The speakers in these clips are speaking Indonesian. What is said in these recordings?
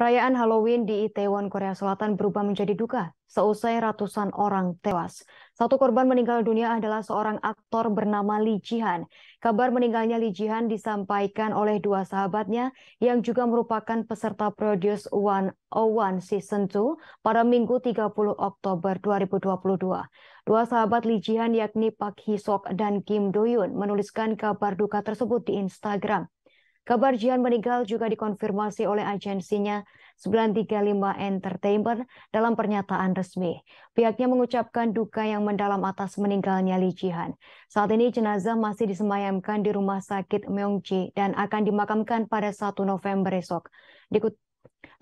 Perayaan Halloween di Itaewon, Korea Selatan berubah menjadi duka seusai ratusan orang tewas. Satu korban meninggal dunia adalah seorang aktor bernama Lee Jihan. Kabar meninggalnya Lee Jihan disampaikan oleh dua sahabatnya yang juga merupakan peserta Produce 101 Season 2 pada Minggu 30 Oktober 2022. Dua sahabat Lee Jihan yakni Pak Hee dan Kim Do Yoon menuliskan kabar duka tersebut di Instagram. Kabar Jihan meninggal juga dikonfirmasi oleh agensinya 935 Entertainment dalam pernyataan resmi. Pihaknya mengucapkan duka yang mendalam atas meninggalnya Li Jihan. Saat ini jenazah masih disemayamkan di Rumah Sakit Myeongji dan akan dimakamkan pada 1 November esok. Dikut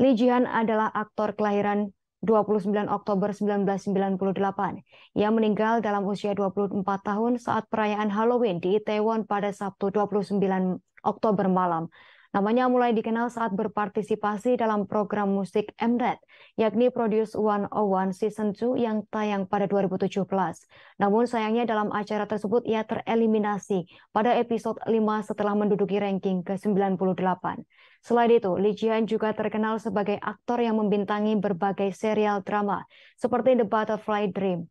Lee Jihan adalah aktor kelahiran 29 Oktober 1998. Ia meninggal dalam usia 24 tahun saat perayaan Halloween di Itaewon pada Sabtu 29 Oktober malam. Namanya mulai dikenal saat berpartisipasi dalam program musik MNET, yakni Produce 101 Season 2 yang tayang pada 2017. Namun sayangnya dalam acara tersebut ia tereliminasi pada episode 5 setelah menduduki ranking ke-98. Selain itu, Lee Jian juga terkenal sebagai aktor yang membintangi berbagai serial drama seperti The Butterfly Dream,